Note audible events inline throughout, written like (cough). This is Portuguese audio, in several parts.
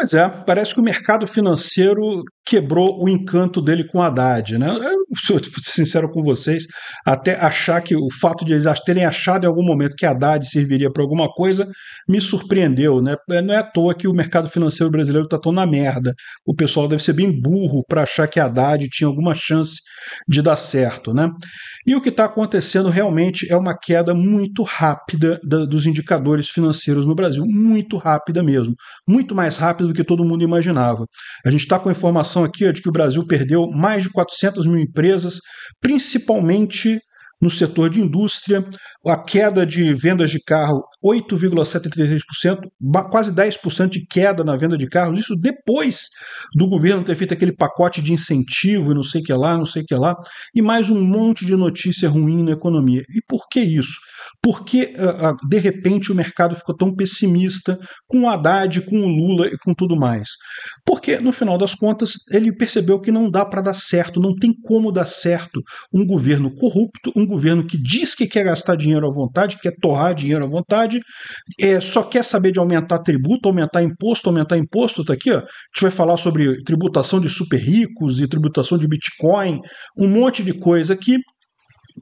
Pois é, parece que o mercado financeiro quebrou o encanto dele com Haddad. Né? Eu sou sincero com vocês, até achar que o fato de eles terem achado em algum momento que Haddad serviria para alguma coisa me surpreendeu. Né? É, não é à toa que o mercado financeiro brasileiro está tão na merda. O pessoal deve ser bem burro para achar que Haddad tinha alguma chance de dar certo. Né? E o que está acontecendo realmente é uma queda muito rápida da, dos indicadores financeiros no Brasil, muito rápida mesmo, muito mais rápida do que todo mundo imaginava. A gente está com informação informação aqui ó, de que o Brasil perdeu mais de 400 mil empresas, principalmente no setor de indústria, a queda de vendas de carro, 8,73%, quase 10% de queda na venda de carros. Isso depois do governo ter feito aquele pacote de incentivo e não sei o que lá, não sei o que lá. E mais um monte de notícia ruim na economia. E por que isso? Porque, ah, ah, de repente, o mercado ficou tão pessimista com o Haddad, com o Lula e com tudo mais? Porque, no final das contas, ele percebeu que não dá para dar certo, não tem como dar certo um governo corrupto, um governo que diz que quer gastar dinheiro à vontade, quer torrar dinheiro à vontade, é, só quer saber de aumentar tributo, aumentar imposto, aumentar imposto. Está aqui, ó. a gente vai falar sobre tributação de super ricos e tributação de Bitcoin, um monte de coisa aqui.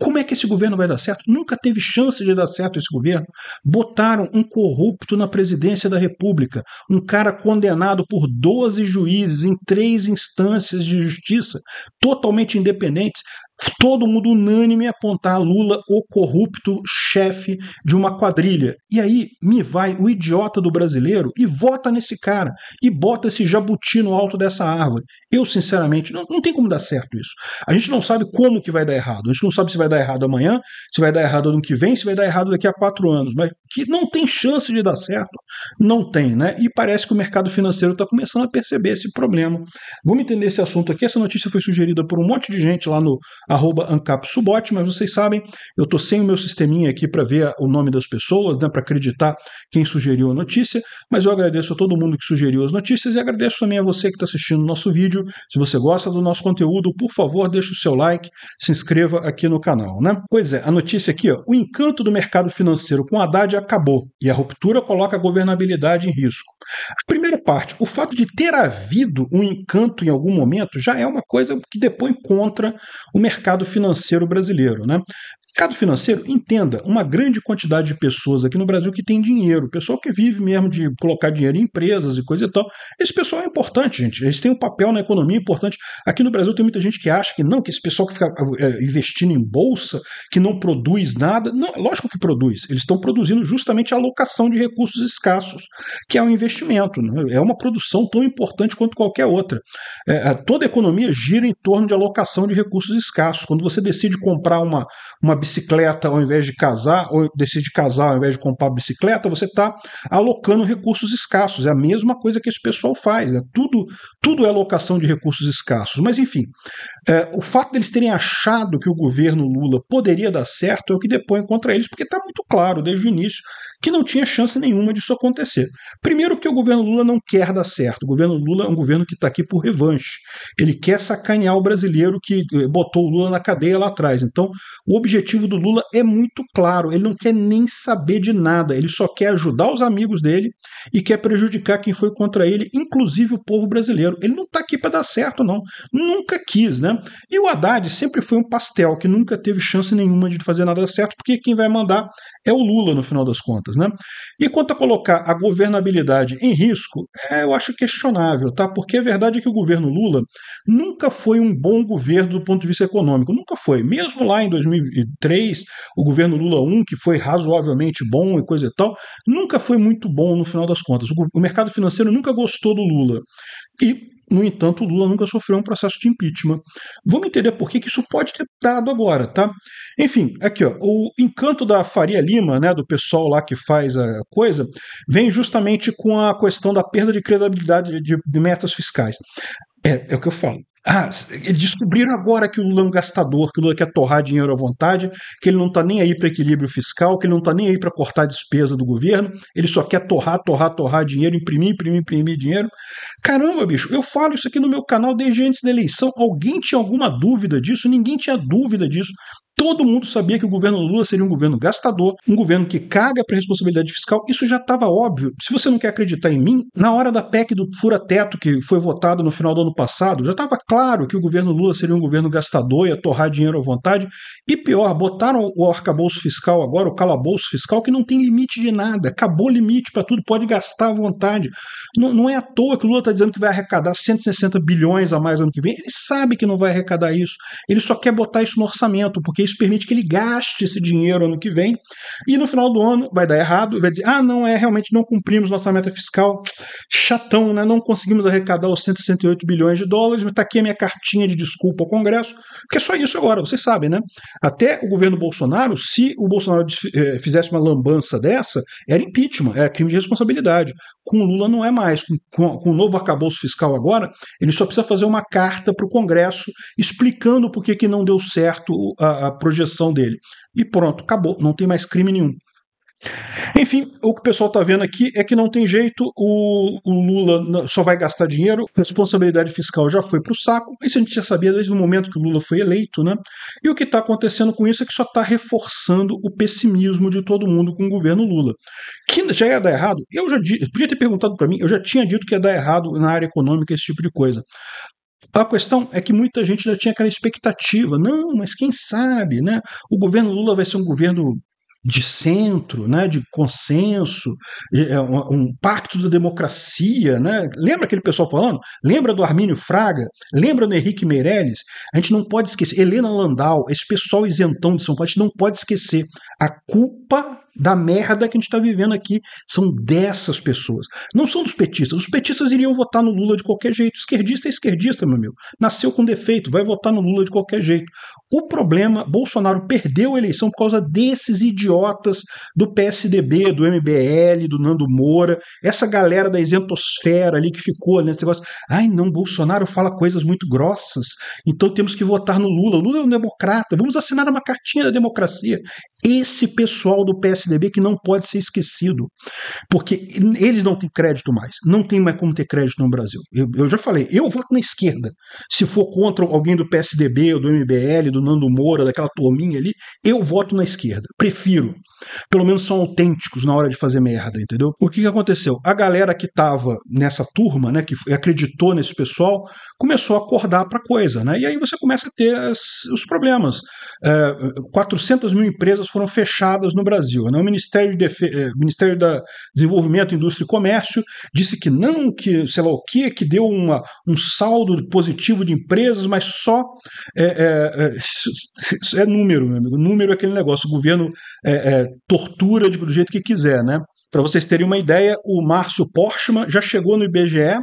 Como é que esse governo vai dar certo? Nunca teve chance de dar certo esse governo. Botaram um corrupto na presidência da República, um cara condenado por 12 juízes em três instâncias de justiça, totalmente independentes todo mundo unânime apontar Lula o corrupto chefe de uma quadrilha. E aí me vai o idiota do brasileiro e vota nesse cara e bota esse jabuti no alto dessa árvore. Eu, sinceramente, não, não tem como dar certo isso. A gente não sabe como que vai dar errado. A gente não sabe se vai dar errado amanhã, se vai dar errado ano que vem, se vai dar errado daqui a quatro anos. Mas que não tem chance de dar certo, não tem, né? E parece que o mercado financeiro está começando a perceber esse problema. Vamos entender esse assunto aqui. Essa notícia foi sugerida por um monte de gente lá no arroba ancapsubot, mas vocês sabem, eu estou sem o meu sisteminha aqui para ver o nome das pessoas, né, para acreditar quem sugeriu a notícia, mas eu agradeço a todo mundo que sugeriu as notícias e agradeço também a você que está assistindo o nosso vídeo. Se você gosta do nosso conteúdo, por favor, deixe o seu like, se inscreva aqui no canal. Né? Pois é, a notícia aqui, ó, o encanto do mercado financeiro com Haddad acabou e a ruptura coloca a governabilidade em risco. A primeira parte, o fato de ter havido um encanto em algum momento já é uma coisa que depõe contra o mercado mercado financeiro brasileiro. Né? Mercado financeiro, entenda, uma grande quantidade de pessoas aqui no Brasil que tem dinheiro, pessoal que vive mesmo de colocar dinheiro em empresas e coisa e tal. Esse pessoal é importante, gente. Eles têm um papel na economia importante. Aqui no Brasil tem muita gente que acha que não, que esse pessoal que fica é, investindo em bolsa, que não produz nada. Não, lógico que produz. Eles estão produzindo justamente a alocação de recursos escassos, que é um investimento. Né? É uma produção tão importante quanto qualquer outra. É, toda economia gira em torno de alocação de recursos escassos. Quando você decide comprar uma, uma bicicleta ao invés de casar, ou decide casar ao invés de comprar bicicleta, você está alocando recursos escassos. É a mesma coisa que esse pessoal faz. Né? Tudo, tudo é alocação de recursos escassos. Mas, enfim, é, o fato deles terem achado que o governo Lula poderia dar certo é o que depõe contra eles, porque está muito claro desde o início que não tinha chance nenhuma disso acontecer. Primeiro, porque o governo Lula não quer dar certo. O governo Lula é um governo que está aqui por revanche. Ele quer sacanear o brasileiro que eh, botou o Lula na cadeia lá atrás. Então, o objetivo do Lula é muito claro. Ele não quer nem saber de nada. Ele só quer ajudar os amigos dele e quer prejudicar quem foi contra ele, inclusive o povo brasileiro. Ele não está aqui para dar certo, não. Nunca quis, né? E o Haddad sempre foi um pastel que nunca teve chance nenhuma de fazer nada certo, porque quem vai mandar é o Lula no final das contas. Né? E quanto a colocar a governabilidade em risco, é, eu acho questionável, tá? porque a verdade é que o governo Lula nunca foi um bom governo do ponto de vista econômico, nunca foi. Mesmo lá em 2003, o governo Lula I que foi razoavelmente bom e coisa e tal, nunca foi muito bom no final das contas. O mercado financeiro nunca gostou do Lula. E no entanto, Lula nunca sofreu um processo de impeachment. Vamos entender por que, que isso pode ter dado agora, tá? Enfim, aqui ó, o encanto da Faria Lima, né, do pessoal lá que faz a coisa, vem justamente com a questão da perda de credibilidade de metas fiscais. É, é o que eu falo. Ah, eles descobriram agora que o Lula é um gastador, que o Lula quer torrar dinheiro à vontade, que ele não está nem aí para equilíbrio fiscal, que ele não está nem aí para cortar a despesa do governo, ele só quer torrar, torrar, torrar dinheiro, imprimir, imprimir, imprimir dinheiro. Caramba, bicho, eu falo isso aqui no meu canal desde antes da eleição. Alguém tinha alguma dúvida disso? Ninguém tinha dúvida disso. Todo mundo sabia que o governo Lula seria um governo gastador, um governo que caga para a responsabilidade fiscal. Isso já estava óbvio. Se você não quer acreditar em mim, na hora da PEC do fura-teto que foi votado no final do ano passado, já estava claro que o governo Lula seria um governo gastador, ia torrar dinheiro à vontade. E pior, botaram o arcabouço fiscal agora, o calabouço fiscal, que não tem limite de nada. Acabou o limite para tudo, pode gastar à vontade. Não, não é à toa que o Lula está dizendo que vai arrecadar 160 bilhões a mais ano que vem. Ele sabe que não vai arrecadar isso. Ele só quer botar isso no orçamento, porque isso permite que ele gaste esse dinheiro ano que vem e no final do ano vai dar errado, vai dizer: ah, não, é realmente não cumprimos nossa meta fiscal, chatão, né? Não conseguimos arrecadar os 168 bilhões de dólares, mas tá aqui a minha cartinha de desculpa ao Congresso, porque é só isso agora, vocês sabem, né? Até o governo Bolsonaro, se o Bolsonaro eh, fizesse uma lambança dessa, era impeachment, era é crime de responsabilidade. Com o Lula não é mais. Com, com, com o novo arcabouço fiscal agora, ele só precisa fazer uma carta para o Congresso explicando por que, que não deu certo a, a, projeção dele. E pronto, acabou, não tem mais crime nenhum. Enfim, o que o pessoal está vendo aqui é que não tem jeito, o, o, Lula só vai gastar dinheiro, responsabilidade fiscal já foi para o saco, isso a gente já sabia desde o momento que o Lula foi eleito, né? E o que está acontecendo com isso é que só está reforçando o pessimismo de todo mundo com o governo Lula. Que já ia dar errado, eu já podia ter perguntado para mim, eu já tinha dito que ia dar errado na área econômica esse tipo de coisa. Então, a questão é que muita gente já tinha aquela expectativa, não, mas quem sabe, né? O governo Lula vai ser um governo de centro, né, de consenso, é, é um pacto da democracia, né? Lembra aquele pessoal falando? Lembra do Armínio Fraga? Lembra do Henrique Meirelles? A gente não pode esquecer. Helena Landau, esse pessoal isentão de São Paulo, a gente não pode esquecer. A culpa da merda que a gente está vivendo aqui são dessas pessoas. Não são dos petistas. Os petistas iriam votar no Lula de qualquer jeito. Esquerdista é esquerdista, meu amigo. Nasceu com defeito, vai votar no Lula de qualquer jeito. O problema, Bolsonaro perdeu a eleição por causa desses idiotas do PSDB, do MBL, do Nando Moura, essa galera da isentosfera ali que ficou nesse né, negócio. Ai, não, Bolsonaro fala coisas muito grossas, então temos que votar no Lula. Lula é um democrata, vamos assinar uma cartinha da democracia esse pessoal do PSDB que não pode ser esquecido, porque eles não têm crédito mais, não tem mais como ter crédito no Brasil. Eu, eu já falei, eu voto na esquerda. Se for contra alguém do PSDB, ou do MBL, do Nando Moura, daquela turminha ali, eu voto na esquerda. Prefiro. Pelo menos são autênticos na hora de fazer merda, entendeu? O que, que aconteceu? A galera que estava nessa turma, né, que acreditou nesse pessoal, começou a acordar para coisa, né? E aí você começa a ter as, os problemas. É, 400 mil empresas foram fechadas no Brasil. Então, o Ministério, de Defe... Eh, Ministério da Desenvolvimento, Indústria e Comércio disse que não, que sei lá o que, que deu uma, um saldo positivo de empresas, mas só é, é, é número, meu amigo. Número é aquele negócio. O governo é, tortura de, do jeito que quiser, né? Para vocês terem uma ideia, o Márcio Portman já chegou no IBGE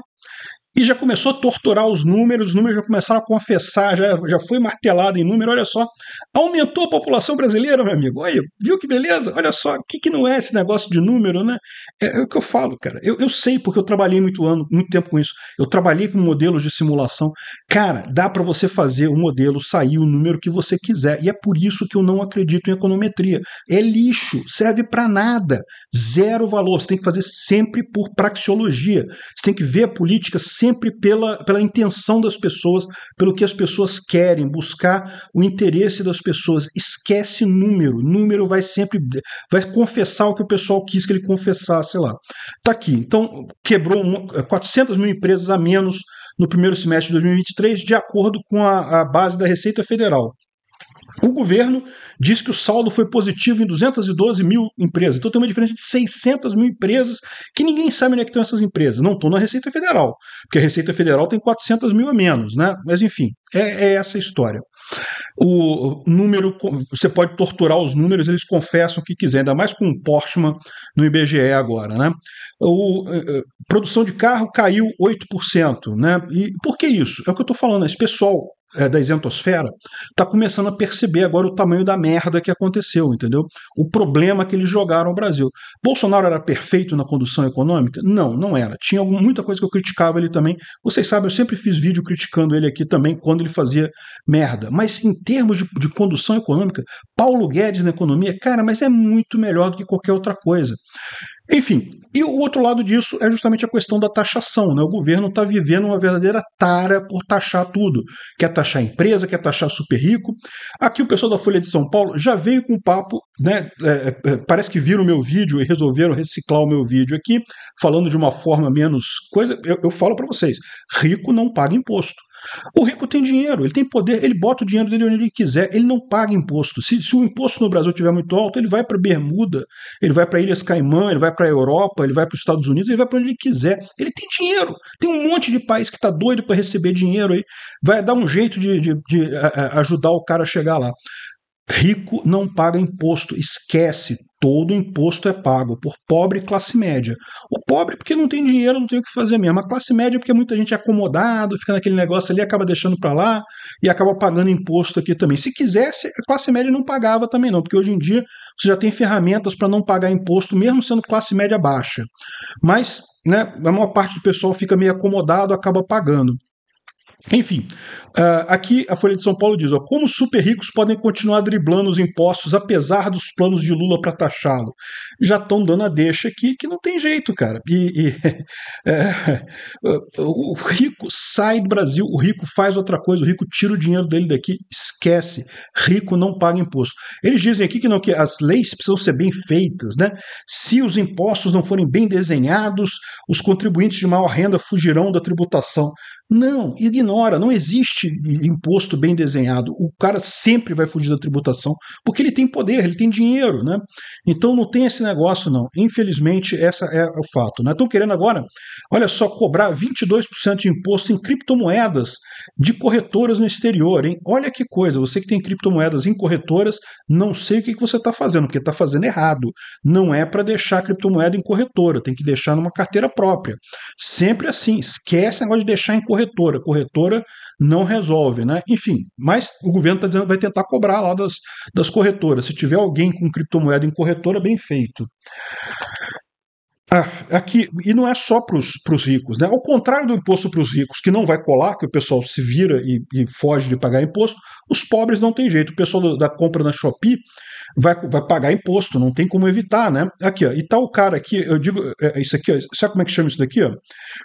e já começou a torturar os números, os números já começaram a confessar, já, já foi martelado em número, olha só. Aumentou a população brasileira, meu amigo. Olha, viu que beleza? Olha só, o que, que não é esse negócio de número, né? É, é o que eu falo, cara. Eu, eu sei, porque eu trabalhei muito, ano, muito tempo com isso. Eu trabalhei com modelos de simulação. Cara, dá para você fazer o um modelo sair o número que você quiser. E é por isso que eu não acredito em econometria. É lixo, serve para nada. Zero valor. Você tem que fazer sempre por praxeologia. Você tem que ver a política sempre pela, pela intenção das pessoas, pelo que as pessoas querem, buscar o interesse das pessoas. Esquece número. Número vai sempre vai confessar o que o pessoal quis que ele confessasse lá. Tá aqui. Então, quebrou 400 é, mil empresas a menos no primeiro semestre de 2023, de acordo com a, a base da Receita Federal. O governo diz que o saldo foi positivo em 212 mil empresas. Então tem uma diferença de 600 mil empresas que ninguém sabe onde é que estão essas empresas. Não estão na Receita Federal, porque a Receita Federal tem 400 mil a menos, né? Mas enfim, é, é essa a história. O número, você pode torturar os números, eles confessam o que quiser, ainda mais com o Porschman no IBGE agora, né? O, a eh, eh, produção de carro caiu 8%, né? E por que isso? É o que eu estou falando, esse pessoal é, da isentosfera está começando a perceber agora o tamanho da merda que aconteceu, entendeu? O problema que eles jogaram ao Brasil. Bolsonaro era perfeito na condução econômica? Não, não era. Tinha muita coisa que eu criticava ele também. Vocês sabem, eu sempre fiz vídeo criticando ele aqui também quando ele fazia merda. Mas em termos de, de condução econômica, Paulo Guedes na economia, cara, mas é muito melhor do que qualquer outra coisa. Enfim, e o outro lado disso é justamente a questão da taxação. Né? O governo está vivendo uma verdadeira tara por taxar tudo. Quer taxar empresa, quer taxar super rico. Aqui o pessoal da Folha de São Paulo já veio com um papo, né? É, é, é, parece que viram o meu vídeo e resolveram reciclar o meu vídeo aqui, falando de uma forma menos coisa. Eu, eu falo para vocês: rico não paga imposto. O rico tem dinheiro, ele tem poder, ele bota o dinheiro dele onde ele quiser, ele não paga imposto. Se, se o imposto no Brasil estiver muito alto, ele vai para Bermuda, ele vai para Ilhas Caimã, ele vai para a Europa, ele vai para os Estados Unidos, ele vai para onde ele quiser. Ele tem dinheiro. Tem um monte de país que está doido para receber dinheiro aí, vai dar um jeito de, de, de, eh, eh, ajudar o cara a chegar lá. Rico não paga imposto, esquece todo imposto é pago por pobre e classe média. O pobre porque não tem dinheiro, não tem o que fazer mesmo. A classe média porque muita gente é acomodado, fica naquele negócio ali, acaba deixando para lá e acaba pagando imposto aqui também. Se quisesse, a classe média não pagava também não, porque hoje em dia você já tem ferramentas para não pagar imposto mesmo sendo classe média baixa. Mas, né, a maior parte do pessoal fica meio acomodado, acaba pagando. Enfim, uh, aqui a Folha de São Paulo diz: ó, como super ricos podem continuar driblando os impostos apesar dos planos de Lula para taxá-lo? Já estão dando a deixa aqui que não tem jeito, cara. E, e (laughs) é, o rico sai do Brasil, o rico faz outra coisa, o rico tira o dinheiro dele daqui, esquece. Rico não paga imposto. Eles dizem aqui que não que as leis precisam ser bem feitas, né? Se os impostos não forem bem desenhados, os contribuintes de maior renda fugirão da tributação. Não, ignora, não existe imposto bem desenhado. O cara sempre vai fugir da tributação, porque ele tem poder, ele tem dinheiro, né? Então não tem esse negócio, não. Infelizmente, essa é o fato. Né? Estão né? querendo agora, olha só, cobrar 22% de imposto em criptomoedas de corretoras no exterior, hein? Olha que coisa, você que tem criptomoedas em corretoras, não sei o que, que você está fazendo, porque está fazendo errado. Não é para deixar criptomoeda em corretora, tem que deixar numa carteira própria. Sempre assim, esquece o negócio de deixar em corretora corretora. Corretora não resolve, né? Enfim, mas o governo tá dizendo vai tentar cobrar lá das, das corretoras. Se tiver alguém com criptomoeda em corretora, bem feito. Ah, aqui, e não é só para os ricos, né? Ao contrário do imposto para os ricos, que não vai colar, que o pessoal se vira e, e, foge de pagar imposto, os pobres não tem jeito. O pessoal da compra na Shopee vai, vai pagar imposto, não tem como evitar, né? Aqui, ó, e tal tá o cara aqui, eu digo, é, é, isso aqui, ó, sabe como é que chama isso daqui? Ó?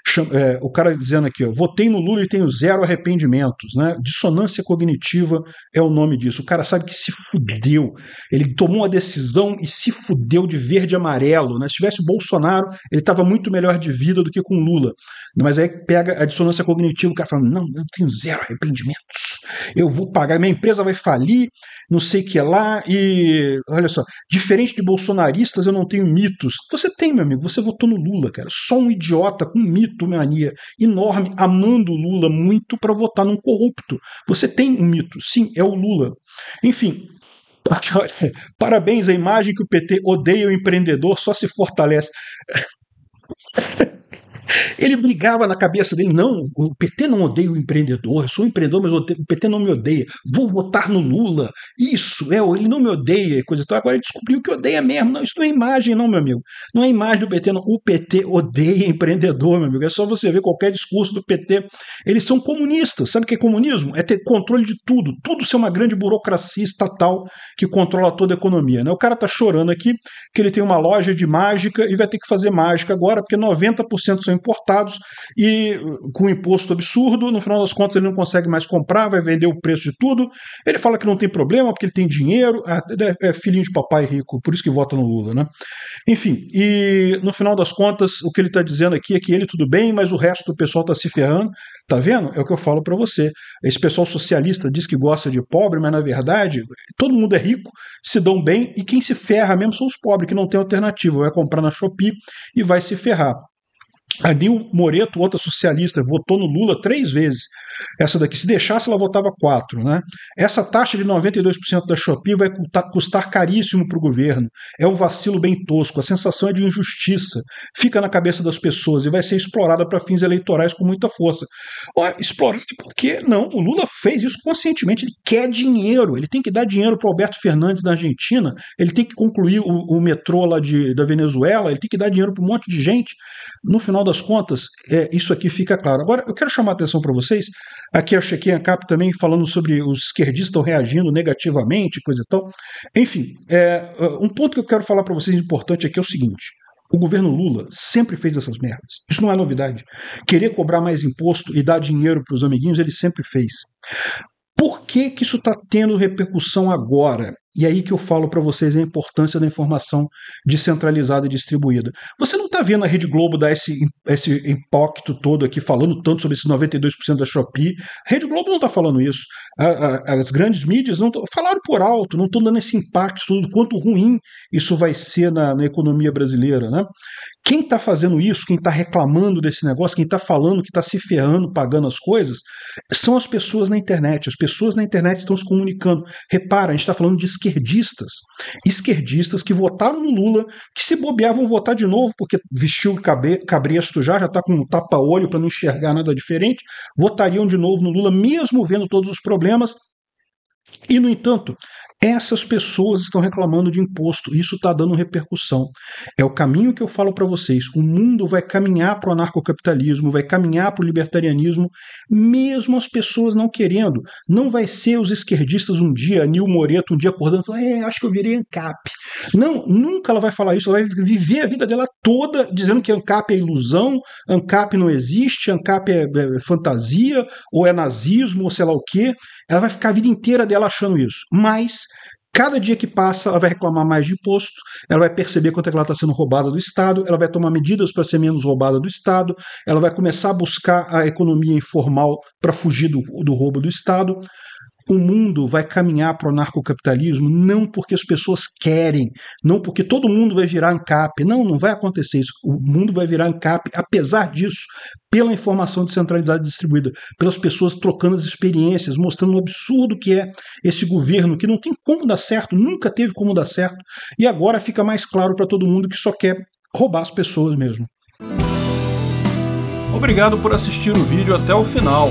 Chama, é, o cara dizendo aqui, ó, votei no Lula e tenho zero arrependimentos, né? Dissonância cognitiva é o nome disso. O cara sabe que se fudeu, ele tomou uma decisão e se fudeu de verde e amarelo, né? Se tivesse o Bolsonaro, ele tava muito melhor de vida do que com Lula. Mas aí pega a dissonância cognitiva, o cara fala, não, eu tenho zero arrependimentos, eu vou pagar, minha empresa vai falir, não sei o que lá, e olha só, diferente de bolsonaristas, eu não tenho mitos. Você tem, meu amigo, você votou no Lula, cara. Só um idiota com mito, mania enorme, amando o Lula muito para votar num corrupto. Você tem um mito, sim, é o Lula. Enfim, (laughs) Parabéns, a imagem que o PT odeia o empreendedor só se fortalece. (laughs) ele brigava na cabeça dele, não, o PT não odeia o empreendedor, eu sou um empreendedor, mas o PT não me odeia, vou votar no Lula, isso, é, ele não me odeia, coisa então, agora ele descobriu que odeia mesmo, não, isso não é imagem não, meu amigo, não é imagem do PT não, o PT odeia empreendedor, meu amigo, é só você ver qualquer discurso do PT, eles são comunistas, sabe o que é comunismo? É ter controle de tudo, tudo ser uma grande burocracia estatal que controla toda a economia, né, o cara tá chorando aqui que ele tem uma loja de mágica e vai ter que fazer mágica agora, porque 90% são importados, e com um imposto absurdo, no final das contas ele não consegue mais comprar, vai vender o preço de tudo. Ele fala que não tem problema porque ele tem dinheiro, é, é, é filhinho de papai rico, por isso que vota no Lula, né? Enfim, e no final das contas o que ele está dizendo aqui é que ele tudo bem, mas o resto do pessoal está se ferrando, tá vendo? É o que eu falo para você. Esse pessoal socialista diz que gosta de pobre, mas na verdade todo mundo é rico, se dão bem e quem se ferra mesmo são os pobres que não tem alternativa, vai comprar na Shopee e vai se ferrar. Anil Moreto, outra socialista, votou no Lula três vezes. Essa daqui, se deixasse, ela votava quatro. Né? Essa taxa de 92% da Shopee vai custar caríssimo para o governo. É um vacilo bem tosco. A sensação é de injustiça. Fica na cabeça das pessoas e vai ser explorada para fins eleitorais com muita força. Explorada porque não. O Lula fez isso conscientemente. Ele quer dinheiro. Ele tem que dar dinheiro para Alberto Fernandes da Argentina. Ele tem que concluir o, o metrô lá de, da Venezuela. Ele tem que dar dinheiro para um monte de gente. No final final das contas, é, isso aqui fica claro. Agora, eu quero chamar a atenção para vocês, aqui a Chequinha Cap também falando sobre os esquerdistas estão reagindo negativamente, coisa e tal. Enfim, é, é um ponto que eu quero falar para vocês importante aqui é o seguinte. O governo Lula sempre fez essas merdas. Isso não é novidade. Querer cobrar mais imposto e dar dinheiro para os amiguinhos, ele sempre fez. Por que, que isso está tendo repercussão agora? E aí que eu falo para vocês a importância da informação descentralizada e distribuída. Você não está vendo a Rede Globo dar esse, esse impacto todo aqui falando tanto sobre esses 92% da Shopee. A Rede Globo não está falando isso. A, a, as grandes mídias não falaram por alto, não estão dando esse impacto todo, quanto ruim isso vai ser na, na economia brasileira. Né? Quem está fazendo isso, quem está reclamando desse negócio, quem está falando que está se ferrando, pagando as coisas, são as pessoas na internet. As pessoas na internet estão se comunicando. Repara, a gente está falando de esquerdistas. Esquerdistas que votaram no Lula, que se bobeavam votar de novo, porque vestiu o cabresto já, já está com um tapa-olho para não enxergar nada diferente, votariam de novo no Lula, mesmo vendo todos os problemas. E, no entanto, essas pessoas estão reclamando de imposto, isso está dando repercussão. É o caminho que eu falo para vocês. O mundo vai caminhar para o anarcocapitalismo, vai caminhar para o libertarianismo, mesmo as pessoas não querendo. Não vai ser os esquerdistas um dia, Nil Moreto um dia acordando e falando, é, acho que eu virei ANCAP. Não, nunca ela vai falar isso, ela vai viver a vida dela toda dizendo que ANCAP é ilusão, ANCAP não existe, ANCAP é, é, é fantasia, ou é nazismo, ou sei lá o quê. Ela vai ficar a vida inteira dela achando isso. Mas Cada dia que passa, ela vai reclamar mais de imposto, ela vai perceber quanto é que ela está sendo roubada do Estado, ela vai tomar medidas para ser menos roubada do Estado, ela vai começar a buscar a economia informal para fugir do, do roubo do Estado o mundo vai caminhar para o anarcocapitalismo não porque as pessoas querem, não porque todo mundo vai virar ANCAP. Não, não vai acontecer isso. O mundo vai virar ANCAP, apesar disso, pela informação descentralizada e distribuída, pelas pessoas trocando as experiências, mostrando o absurdo que é esse governo, que não tem como dar certo, nunca teve como dar certo, e agora fica mais claro para todo mundo que só quer roubar as pessoas mesmo. Obrigado por assistir o vídeo até o final.